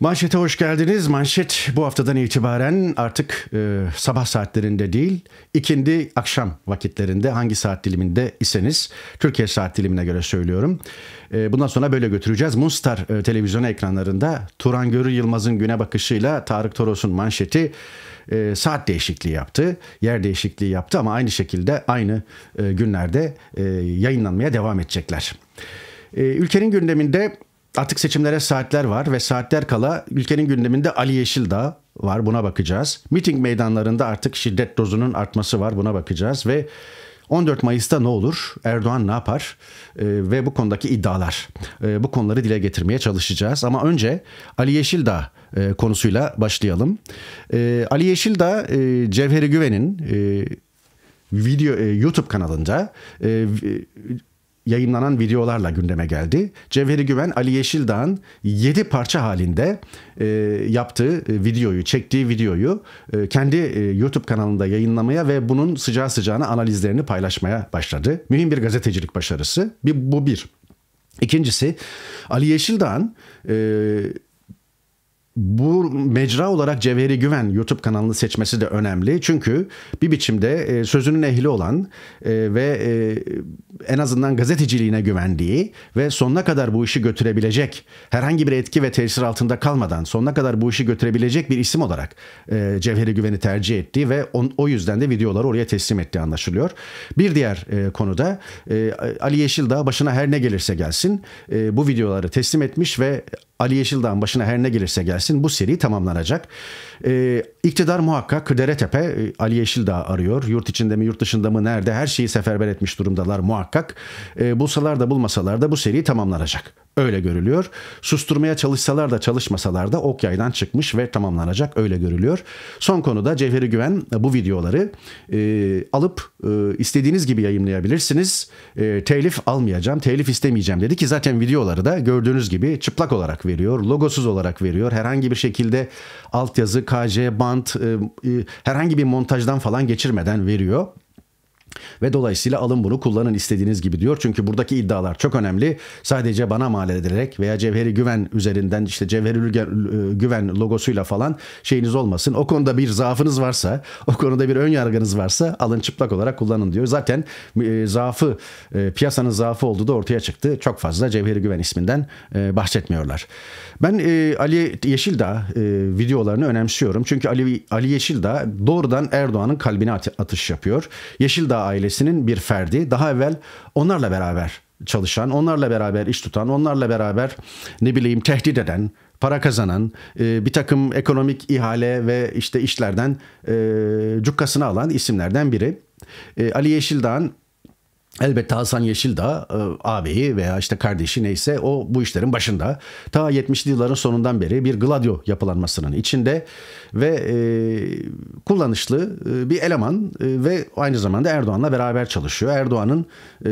Manşete hoş geldiniz. Manşet bu haftadan itibaren artık e, sabah saatlerinde değil, ikindi akşam vakitlerinde hangi saat diliminde iseniz, Türkiye saat dilimine göre söylüyorum. E, bundan sonra böyle götüreceğiz. Munstar e, televizyon ekranlarında Turan Görü Yılmaz'ın güne bakışıyla Tarık Toros'un manşeti e, saat değişikliği yaptı, yer değişikliği yaptı ama aynı şekilde aynı e, günlerde e, yayınlanmaya devam edecekler. E, ülkenin gündeminde Artık seçimlere saatler var ve saatler kala ülkenin gündeminde Ali Yeşildağ var buna bakacağız. Miting meydanlarında artık şiddet dozunun artması var buna bakacağız ve 14 Mayıs'ta ne olur? Erdoğan ne yapar? E, ve bu konudaki iddialar. E, bu konuları dile getirmeye çalışacağız. Ama önce Ali Yeşildağ e, konusuyla başlayalım. E, Ali Yeşildağ e, Cevheri Güven'in e, video e, YouTube kanalında e, yayınlanan videolarla gündeme geldi. Cevheri Güven Ali Yeşildağ'ın 7 parça halinde e, yaptığı e, videoyu, çektiği videoyu e, kendi e, YouTube kanalında yayınlamaya ve bunun sıcağı sıcağına analizlerini paylaşmaya başladı. Mühim bir gazetecilik başarısı. Bir, bu bir. İkincisi Ali Yeşildağ'ın e, bu mecra olarak Cevheri Güven YouTube kanalını seçmesi de önemli. Çünkü bir biçimde e, sözünün ehli olan e, ve e, en azından gazeteciliğine güvendiği ve sonuna kadar bu işi götürebilecek herhangi bir etki ve tesir altında kalmadan sonuna kadar bu işi götürebilecek bir isim olarak e, Cevheri Güven'i tercih ettiği ve on, o yüzden de videoları oraya teslim etti anlaşılıyor. Bir diğer e, konuda e, Ali Yeşildağ başına her ne gelirse gelsin e, bu videoları teslim etmiş ve Ali Yeşildağ'ın başına her ne gelirse gelsin bu seri tamamlanacak. Ee, iktidar muhakkak Tep'e e, Ali Yeşildağ arıyor. Yurt içinde mi yurt dışında mı nerede her şeyi seferber etmiş durumdalar muhakkak muhakkak e, bulsalar da bulmasalar da bu seri tamamlanacak. Öyle görülüyor. Susturmaya çalışsalar da çalışmasalar da ok yaydan çıkmış ve tamamlanacak öyle görülüyor. Son konuda Cevheri Güven e, bu videoları e, alıp e, istediğiniz gibi yayınlayabilirsiniz. E, telif almayacağım, telif istemeyeceğim dedi ki zaten videoları da gördüğünüz gibi çıplak olarak veriyor, logosuz olarak veriyor. Herhangi bir şekilde altyazı, KC, bant, e, e, herhangi bir montajdan falan geçirmeden veriyor. Ve dolayısıyla alın bunu kullanın istediğiniz gibi diyor. Çünkü buradaki iddialar çok önemli. Sadece bana mal edilerek veya Cevheri Güven üzerinden işte Cevheri Güven logosuyla falan şeyiniz olmasın. O konuda bir zaafınız varsa, o konuda bir ön yargınız varsa alın çıplak olarak kullanın diyor. Zaten e, zaafı, e, piyasanın zaafı olduğu da ortaya çıktı. Çok fazla Cevheri Güven isminden e, bahsetmiyorlar. Ben e, Ali Yeşildağ e, videolarını önemsiyorum. Çünkü Ali, Ali Yeşildağ doğrudan Erdoğan'ın kalbine atış yapıyor. Yeşildağ ailesinin bir ferdi. Daha evvel onlarla beraber çalışan, onlarla beraber iş tutan, onlarla beraber ne bileyim tehdit eden, para kazanan, e, bir takım ekonomik ihale ve işte işlerden e, cukkasını alan isimlerden biri. E, Ali Yeşildağ'ın Elbette Hasan Yeşildağ e, ağabeyi veya işte kardeşi neyse o bu işlerin başında. Ta 70'li yılların sonundan beri bir gladyo yapılanmasının içinde ve e, kullanışlı e, bir eleman e, ve aynı zamanda Erdoğan'la beraber çalışıyor. Erdoğan'ın e,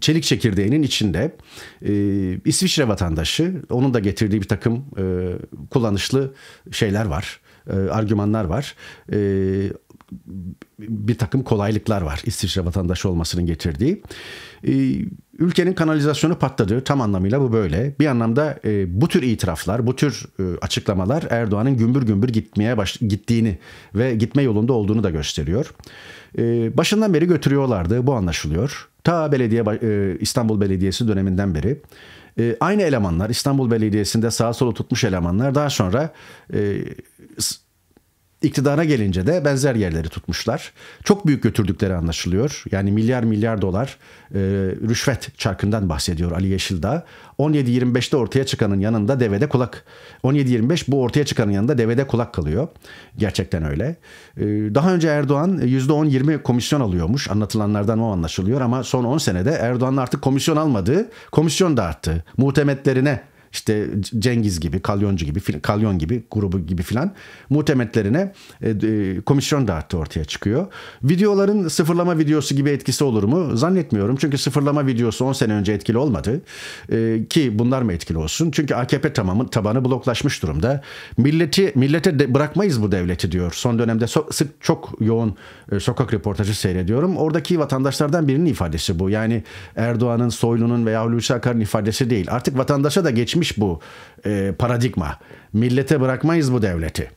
çelik çekirdeğinin içinde e, İsviçre vatandaşı onun da getirdiği bir takım e, kullanışlı şeyler var, e, argümanlar var. E, bir takım kolaylıklar var İsviçre vatandaşı olmasının getirdiği. Ee, ülkenin kanalizasyonu patladı. Tam anlamıyla bu böyle. Bir anlamda e, bu tür itiraflar, bu tür e, açıklamalar Erdoğan'ın gümbür gümbür gitmeye baş, gittiğini ve gitme yolunda olduğunu da gösteriyor. Ee, başından beri götürüyorlardı. Bu anlaşılıyor. Ta belediye e, İstanbul Belediyesi döneminden beri. Ee, aynı elemanlar İstanbul Belediyesi'nde sağa sola tutmuş elemanlar daha sonra e, İktidara gelince de benzer yerleri tutmuşlar. Çok büyük götürdükleri anlaşılıyor. Yani milyar milyar dolar e, rüşvet çarkından bahsediyor Ali Yeşil'da. 17-25'te ortaya çıkanın yanında devede kulak. 17-25 bu ortaya çıkanın yanında devede kulak kalıyor. Gerçekten öyle. E, daha önce Erdoğan %10-20 e, komisyon alıyormuş. Anlatılanlardan o anlaşılıyor ama son 10 senede Erdoğan artık komisyon almadı. komisyon dağıttı. Muhtemetlerine işte Cengiz gibi, Kalyoncu gibi, Kalyon gibi grubu gibi filan muhtemetlerine e, e komisyon dağıttı ortaya çıkıyor. Videoların sıfırlama videosu gibi etkisi olur mu? Zannetmiyorum. Çünkü sıfırlama videosu 10 sene önce etkili olmadı. E, ki bunlar mı etkili olsun? Çünkü AKP tamamı tabanı bloklaşmış durumda. Milleti millete de bırakmayız bu devleti diyor. Son dönemde sık çok yoğun e, sokak röportajı seyrediyorum. Oradaki vatandaşlardan birinin ifadesi bu. Yani Erdoğan'ın, Soylu'nun veya Hulusi Akar'ın ifadesi değil. Artık vatandaşa da geçmiş değişmiş bu e, paradigma. Millete bırakmayız bu devleti.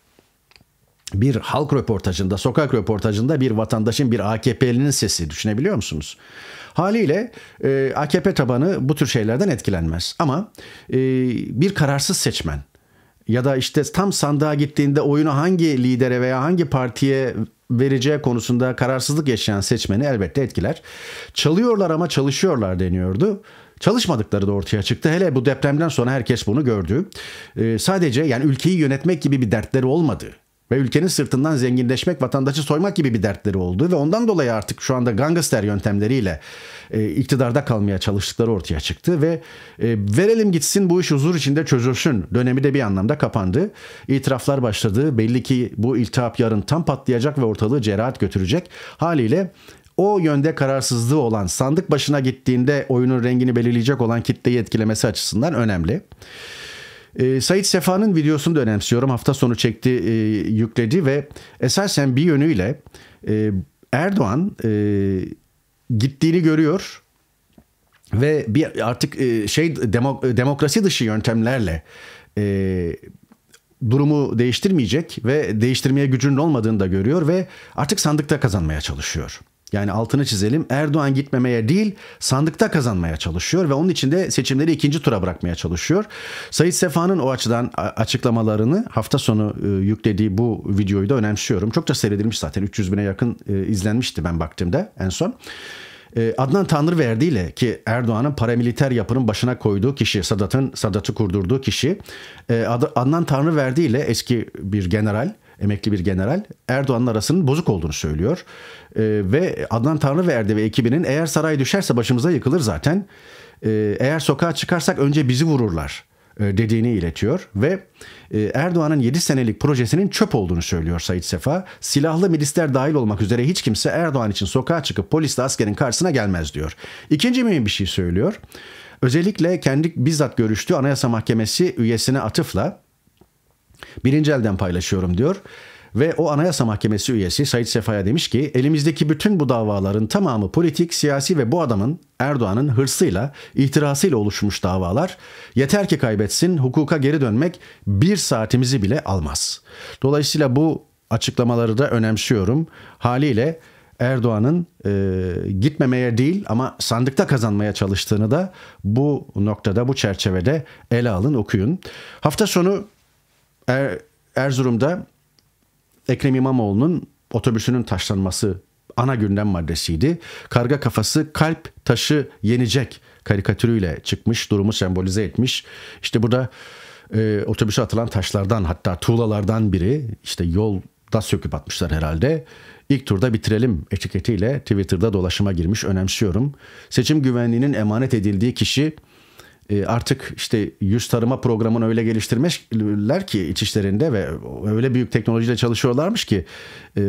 Bir halk röportajında, sokak röportajında bir vatandaşın, bir AKP'linin sesi düşünebiliyor musunuz? Haliyle e, AKP tabanı bu tür şeylerden etkilenmez. Ama e, bir kararsız seçmen ya da işte tam sandığa gittiğinde oyunu hangi lidere veya hangi partiye vereceği konusunda kararsızlık yaşayan seçmeni elbette etkiler. Çalıyorlar ama çalışıyorlar deniyordu çalışmadıkları da ortaya çıktı. Hele bu depremden sonra herkes bunu gördü. E, sadece yani ülkeyi yönetmek gibi bir dertleri olmadı ve ülkenin sırtından zenginleşmek, vatandaşı soymak gibi bir dertleri oldu ve ondan dolayı artık şu anda gangster yöntemleriyle e, iktidarda kalmaya çalıştıkları ortaya çıktı ve e, verelim gitsin bu iş huzur içinde çözülsün dönemi de bir anlamda kapandı. İtiraflar başladı. Belli ki bu iltihap yarın tam patlayacak ve ortalığı cerahat götürecek. Haliyle o yönde kararsızlığı olan sandık başına gittiğinde oyunun rengini belirleyecek olan kitleyi etkilemesi açısından önemli. E, ee, Sait Sefa'nın videosunu da önemsiyorum. Hafta sonu çekti, e, yükledi ve esasen bir yönüyle e, Erdoğan e, gittiğini görüyor ve bir artık e, şey demo, demokrasi dışı yöntemlerle e, durumu değiştirmeyecek ve değiştirmeye gücünün olmadığını da görüyor ve artık sandıkta kazanmaya çalışıyor. Yani altını çizelim. Erdoğan gitmemeye değil sandıkta kazanmaya çalışıyor ve onun için de seçimleri ikinci tura bırakmaya çalışıyor. Sayit Sefa'nın o açıdan açıklamalarını hafta sonu e, yüklediği bu videoyu da önemsiyorum. Çokça seyredilmiş zaten 300 bine yakın e, izlenmişti ben baktığımda en son. E, Adnan Tanrıverdi ile ki Erdoğan'ın paramiliter yapının başına koyduğu kişi, Sadat'ın Sadat'ı kurdurduğu kişi Adnan Tanrıverdi ile eski bir general emekli bir general Erdoğan'ın arasının bozuk olduğunu söylüyor. E, ve Adnan Tanrıverdi ve ekibinin eğer saray düşerse başımıza yıkılır zaten. E, eğer sokağa çıkarsak önce bizi vururlar e, dediğini iletiyor ve e, Erdoğan'ın 7 senelik projesinin çöp olduğunu söylüyor Said Sefa. Silahlı milisler dahil olmak üzere hiç kimse Erdoğan için sokağa çıkıp polisle askerin karşısına gelmez diyor. İkinci mühim bir şey söylüyor. Özellikle kendi bizzat görüştüğü Anayasa Mahkemesi üyesine atıfla Birinci elden paylaşıyorum diyor. Ve o Anayasa Mahkemesi üyesi Said Sefa'ya demiş ki elimizdeki bütün bu davaların tamamı politik, siyasi ve bu adamın Erdoğan'ın hırsıyla, ihtirasıyla oluşmuş davalar. Yeter ki kaybetsin hukuka geri dönmek bir saatimizi bile almaz. Dolayısıyla bu açıklamaları da önemsiyorum. Haliyle Erdoğan'ın e, gitmemeye değil ama sandıkta kazanmaya çalıştığını da bu noktada bu çerçevede ele alın okuyun. Hafta sonu er, Erzurum'da Ekrem İmamoğlu'nun otobüsünün taşlanması ana gündem maddesiydi. Karga kafası kalp taşı yenecek karikatürüyle çıkmış, durumu sembolize etmiş. İşte burada e, otobüse atılan taşlardan hatta tuğlalardan biri işte yolda söküp atmışlar herhalde. İlk turda bitirelim etiketiyle Twitter'da dolaşıma girmiş önemsiyorum. Seçim güvenliğinin emanet edildiği kişi e, artık işte yüz tarıma programını öyle geliştirmişler ki içişlerinde ve öyle büyük teknolojiyle çalışıyorlarmış ki e,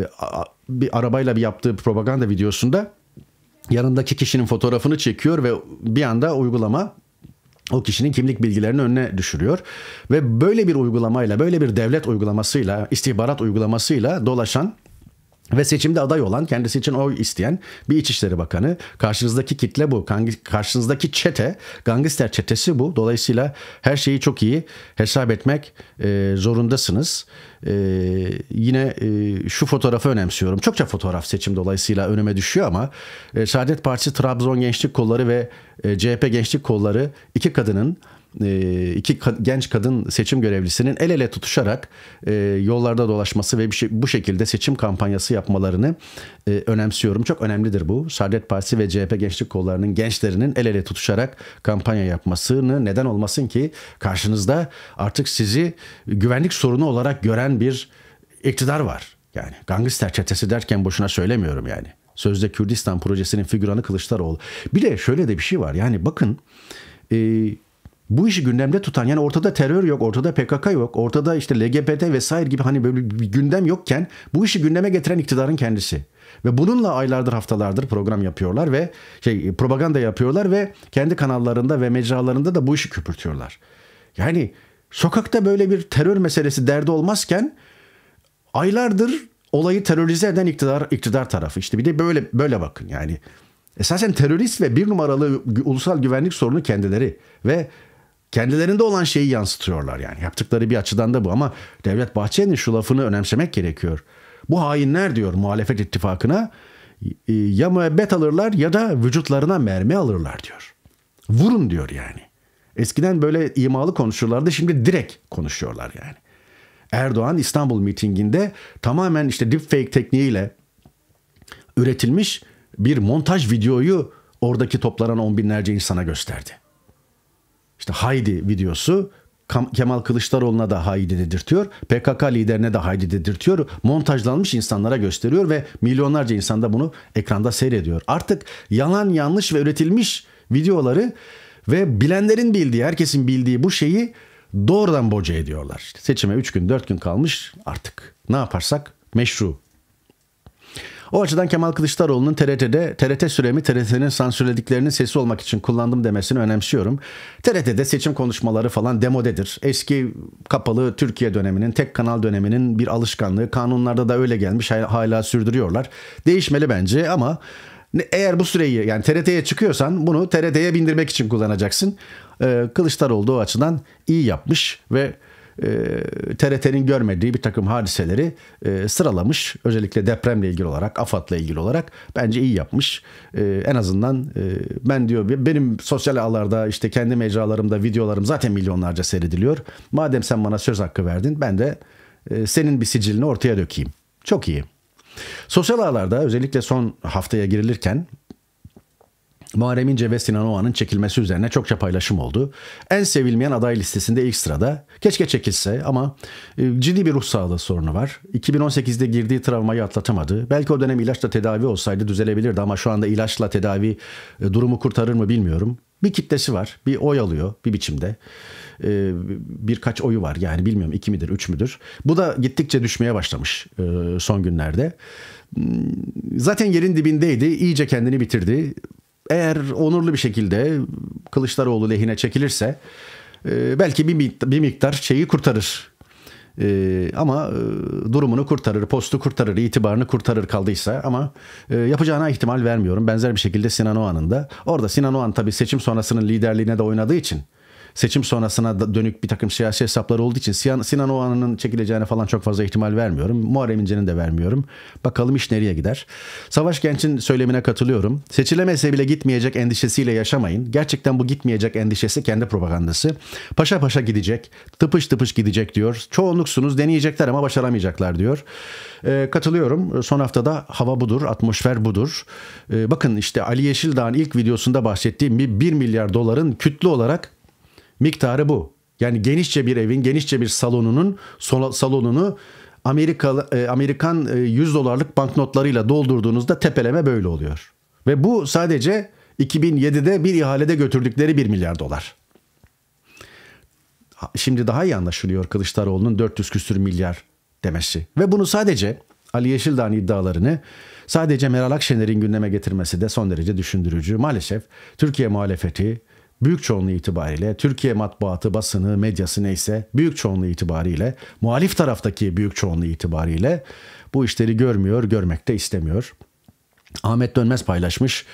bir arabayla bir yaptığı propaganda videosunda yanındaki kişinin fotoğrafını çekiyor ve bir anda uygulama o kişinin kimlik bilgilerini önüne düşürüyor ve böyle bir uygulamayla böyle bir devlet uygulamasıyla istihbarat uygulamasıyla dolaşan ve seçimde aday olan, kendisi için oy isteyen bir İçişleri Bakanı. Karşınızdaki kitle bu. Karşınızdaki çete, gangster çetesi bu. Dolayısıyla her şeyi çok iyi hesap etmek e, zorundasınız. E, yine e, şu fotoğrafı önemsiyorum. Çokça fotoğraf seçim dolayısıyla önüme düşüyor ama e, Saadet Partisi Trabzon Gençlik Kolları ve e, CHP Gençlik Kolları iki kadının e, iki genç kadın seçim görevlisinin el ele tutuşarak e, yollarda dolaşması ve bir şey, bu şekilde seçim kampanyası yapmalarını e, önemsiyorum. Çok önemlidir bu. Saadet Partisi ve CHP gençlik kollarının gençlerinin el ele tutuşarak kampanya yapmasını neden olmasın ki karşınızda artık sizi güvenlik sorunu olarak gören bir iktidar var. Yani gangster çetesi derken boşuna söylemiyorum yani. Sözde Kürdistan projesinin figüranı Kılıçdaroğlu. Bir de şöyle de bir şey var. Yani bakın e, bu işi gündemde tutan yani ortada terör yok, ortada PKK yok, ortada işte LGBT vesaire gibi hani böyle bir gündem yokken bu işi gündeme getiren iktidarın kendisi. Ve bununla aylardır haftalardır program yapıyorlar ve şey e, propaganda yapıyorlar ve kendi kanallarında ve mecralarında da bu işi küpürtüyorlar. Yani sokakta böyle bir terör meselesi derdi olmazken aylardır olayı terörize eden iktidar iktidar tarafı. işte bir de böyle böyle bakın yani. Esasen terörist ve bir numaralı ulusal güvenlik sorunu kendileri ve kendilerinde olan şeyi yansıtıyorlar yani. Yaptıkları bir açıdan da bu ama Devlet Bahçeli'nin şu lafını önemsemek gerekiyor. Bu hainler diyor muhalefet ittifakına e, ya müebbet alırlar ya da vücutlarına mermi alırlar diyor. Vurun diyor yani. Eskiden böyle imalı konuşurlardı şimdi direkt konuşuyorlar yani. Erdoğan İstanbul mitinginde tamamen işte deepfake tekniğiyle üretilmiş bir montaj videoyu oradaki toplanan on binlerce insana gösterdi işte haydi videosu Kemal Kılıçdaroğlu'na da haydi dedirtiyor. PKK liderine de haydi dedirtiyor. Montajlanmış insanlara gösteriyor ve milyonlarca insan da bunu ekranda seyrediyor. Artık yalan yanlış ve üretilmiş videoları ve bilenlerin bildiği, herkesin bildiği bu şeyi doğrudan boca ediyorlar. seçime 3 gün 4 gün kalmış artık ne yaparsak meşru o açıdan Kemal Kılıçdaroğlu'nun TRT'de TRT süremi TRT'nin sansürlediklerinin sesi olmak için kullandım demesini önemsiyorum. TRT'de seçim konuşmaları falan demodedir. Eski kapalı Türkiye döneminin, tek kanal döneminin bir alışkanlığı. Kanunlarda da öyle gelmiş hala sürdürüyorlar. Değişmeli bence ama eğer bu süreyi yani TRT'ye çıkıyorsan bunu TRT'ye bindirmek için kullanacaksın. Ee, Kılıçdaroğlu o açıdan iyi yapmış ve e, TRT'nin görmediği bir takım hadiseleri e, sıralamış. Özellikle depremle ilgili olarak, AFAD'la ilgili olarak bence iyi yapmış. E, en azından ben diyor benim sosyal ağlarda işte kendi mecralarımda videolarım zaten milyonlarca seyrediliyor. Madem sen bana söz hakkı verdin ben de senin bir sicilini ortaya dökeyim. Çok iyi. Sosyal ağlarda özellikle son haftaya girilirken Muharrem İnce ve Sinan Oğan'ın çekilmesi üzerine çokça paylaşım oldu. En sevilmeyen aday listesinde ilk sırada. Keşke çekilse ama e, ciddi bir ruh sağlığı sorunu var. 2018'de girdiği travmayı atlatamadı. Belki o dönem ilaçla tedavi olsaydı düzelebilirdi ama şu anda ilaçla tedavi e, durumu kurtarır mı bilmiyorum. Bir kitlesi var, bir oy alıyor bir biçimde. E, birkaç oyu var yani bilmiyorum iki midir, üç müdür. Bu da gittikçe düşmeye başlamış son günlerde hmm, zaten yerin dibindeydi. iyice kendini bitirdi eğer onurlu bir şekilde Kılıçdaroğlu lehine çekilirse e, belki bir, bir miktar şeyi kurtarır. E, ama e, durumunu kurtarır, postu kurtarır, itibarını kurtarır kaldıysa ama yapacağına ihtimal vermiyorum. Benzer bir şekilde Sinan Oğan'ın da. Orada Sinan Oğan tabii seçim sonrasının liderliğine de oynadığı için seçim sonrasına dönük bir takım siyasi hesapları olduğu için Sinan, Oğan'ın çekileceğine falan çok fazla ihtimal vermiyorum. Muharrem İnce'nin de vermiyorum. Bakalım iş nereye gider. Savaş Genç'in söylemine katılıyorum. Seçilemese bile gitmeyecek endişesiyle yaşamayın. Gerçekten bu gitmeyecek endişesi kendi propagandası. Paşa paşa gidecek, tıpış tıpış gidecek diyor. Çoğunluksunuz deneyecekler ama başaramayacaklar diyor. E, katılıyorum. Son haftada hava budur, atmosfer budur. E, bakın işte Ali Yeşildağ'ın ilk videosunda bahsettiğim bir 1 milyar doların kütle olarak Miktarı bu. Yani genişçe bir evin, genişçe bir salonunun salonunu Amerika, e, Amerikan 100 e, dolarlık banknotlarıyla doldurduğunuzda tepeleme böyle oluyor. Ve bu sadece 2007'de bir ihalede götürdükleri 1 milyar dolar. Şimdi daha iyi anlaşılıyor Kılıçdaroğlu'nun 400 küsür milyar demesi. Ve bunu sadece Ali Yeşildağ'ın iddialarını sadece Meral Akşener'in gündeme getirmesi de son derece düşündürücü. Maalesef Türkiye muhalefeti büyük çoğunluğu itibariyle Türkiye matbuatı, basını, medyası neyse büyük çoğunluğu itibariyle muhalif taraftaki büyük çoğunluğu itibariyle bu işleri görmüyor, görmekte istemiyor. Ahmet Dönmez paylaşmış.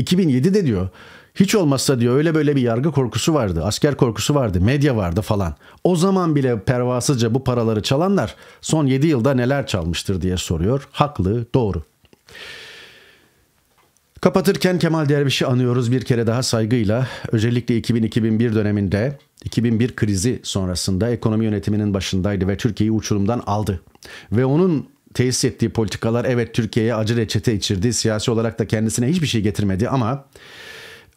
2007'de diyor hiç olmazsa diyor öyle böyle bir yargı korkusu vardı, asker korkusu vardı, medya vardı falan. O zaman bile pervasızca bu paraları çalanlar son 7 yılda neler çalmıştır diye soruyor. Haklı, doğru. Kapatırken Kemal Derviş'i anıyoruz bir kere daha saygıyla. Özellikle 2000-2001 döneminde 2001 krizi sonrasında ekonomi yönetiminin başındaydı ve Türkiye'yi uçurumdan aldı. Ve onun tesis ettiği politikalar evet Türkiye'ye acı reçete içirdi. Siyasi olarak da kendisine hiçbir şey getirmedi ama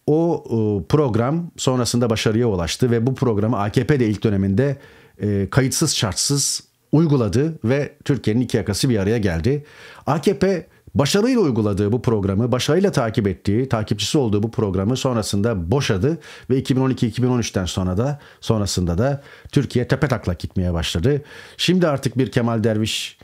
o e, program sonrasında başarıya ulaştı ve bu programı AKP de ilk döneminde e, kayıtsız şartsız uyguladı ve Türkiye'nin iki yakası bir araya geldi. AKP Başarıyla uyguladığı bu programı, başarıyla takip ettiği, takipçisi olduğu bu programı sonrasında boşadı ve 2012-2013'ten sonra da sonrasında da Türkiye tepe taklak gitmeye başladı. Şimdi artık bir Kemal Derviş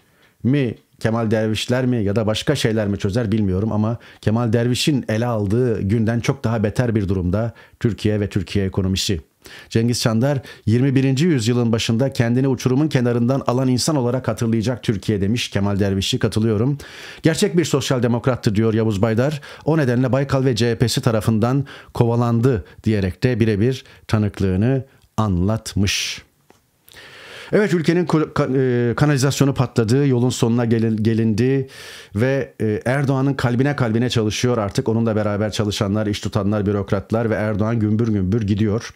mi Kemal Dervişler mi ya da başka şeyler mi çözer bilmiyorum ama Kemal Derviş'in ele aldığı günden çok daha beter bir durumda Türkiye ve Türkiye ekonomisi. Cengiz Çandar 21. yüzyılın başında kendini uçurumun kenarından alan insan olarak hatırlayacak Türkiye demiş Kemal Derviş'i katılıyorum. Gerçek bir sosyal demokrattı diyor Yavuz Baydar. O nedenle Baykal ve CHP'si tarafından kovalandı diyerek de birebir tanıklığını anlatmış. Evet ülkenin e, kanalizasyonu patladı, yolun sonuna gelindi ve e, Erdoğan'ın kalbine kalbine çalışıyor artık. Onunla beraber çalışanlar, iş tutanlar, bürokratlar ve Erdoğan gümbür gümbür gidiyor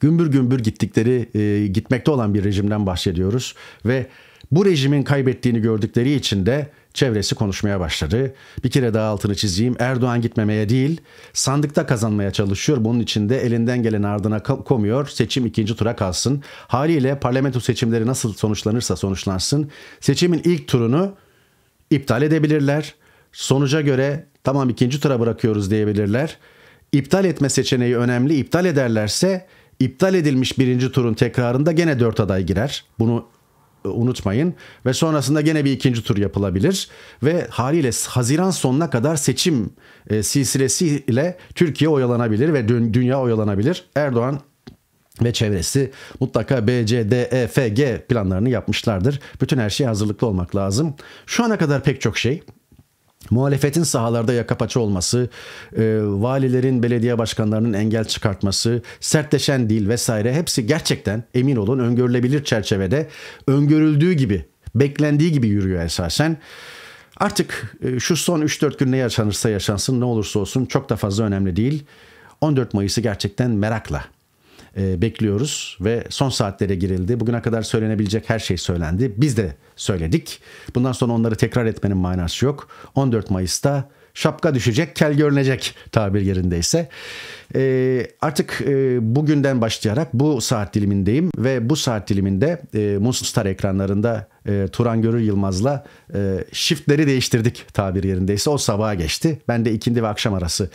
gümbür gümbür gittikleri, e, gitmekte olan bir rejimden bahsediyoruz ve bu rejimin kaybettiğini gördükleri için de çevresi konuşmaya başladı. Bir kere daha altını çizeyim. Erdoğan gitmemeye değil, sandıkta kazanmaya çalışıyor. Bunun için de elinden gelen ardına komuyor. Seçim ikinci tura kalsın. Haliyle parlamento seçimleri nasıl sonuçlanırsa sonuçlansın. Seçimin ilk turunu iptal edebilirler. Sonuca göre tamam ikinci tura bırakıyoruz diyebilirler. İptal etme seçeneği önemli. İptal ederlerse iptal edilmiş birinci turun tekrarında gene dört aday girer. Bunu e, unutmayın ve sonrasında gene bir ikinci tur yapılabilir ve haliyle Haziran sonuna kadar seçim e, silsilesiyle Türkiye oyalanabilir ve dünya oyalanabilir. Erdoğan ve çevresi mutlaka B, C, D, E, F, G planlarını yapmışlardır. Bütün her şey hazırlıklı olmak lazım. Şu ana kadar pek çok şey muhalefetin sahalarda yakapaça olması, e, valilerin belediye başkanlarının engel çıkartması, sertleşen dil vesaire hepsi gerçekten emin olun öngörülebilir çerçevede öngörüldüğü gibi, beklendiği gibi yürüyor esasen. Artık e, şu son 3-4 gün ne yaşanırsa yaşansın ne olursa olsun çok da fazla önemli değil. 14 Mayıs'ı gerçekten merakla e, bekliyoruz ve son saatlere girildi. Bugüne kadar söylenebilecek her şey söylendi. Biz de söyledik. Bundan sonra onları tekrar etmenin manası yok. 14 Mayıs'ta şapka düşecek, kel görünecek tabir yerindeyse. E, artık e, bugünden başlayarak bu saat dilimindeyim ve bu saat diliminde e, Monstar ekranlarında e, Turan Görür Yılmaz'la e, shiftleri değiştirdik tabir yerindeyse. O sabaha geçti. Ben de ikindi ve akşam arası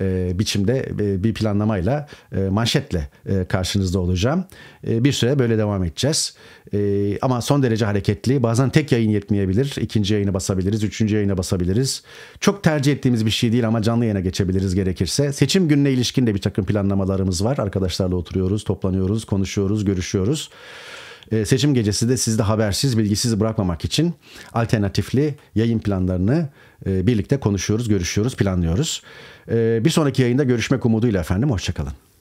e, biçimde e, bir planlamayla e, manşetle e, karşınızda olacağım. E, bir süre böyle devam edeceğiz. E, ama son derece hareketli. Bazen tek yayın yetmeyebilir. İkinci yayını basabiliriz. Üçüncü yayını basabiliriz. Çok tercih ettiğimiz bir şey değil ama canlı yayına geçebiliriz gerekirse. Seçim gününe ilişkin ilişkin de bir takım planlamalarımız var. Arkadaşlarla oturuyoruz, toplanıyoruz, konuşuyoruz, görüşüyoruz. E, seçim gecesi de sizi de habersiz, bilgisiz bırakmamak için alternatifli yayın planlarını e, birlikte konuşuyoruz, görüşüyoruz, planlıyoruz. E, bir sonraki yayında görüşmek umuduyla efendim. Hoşçakalın.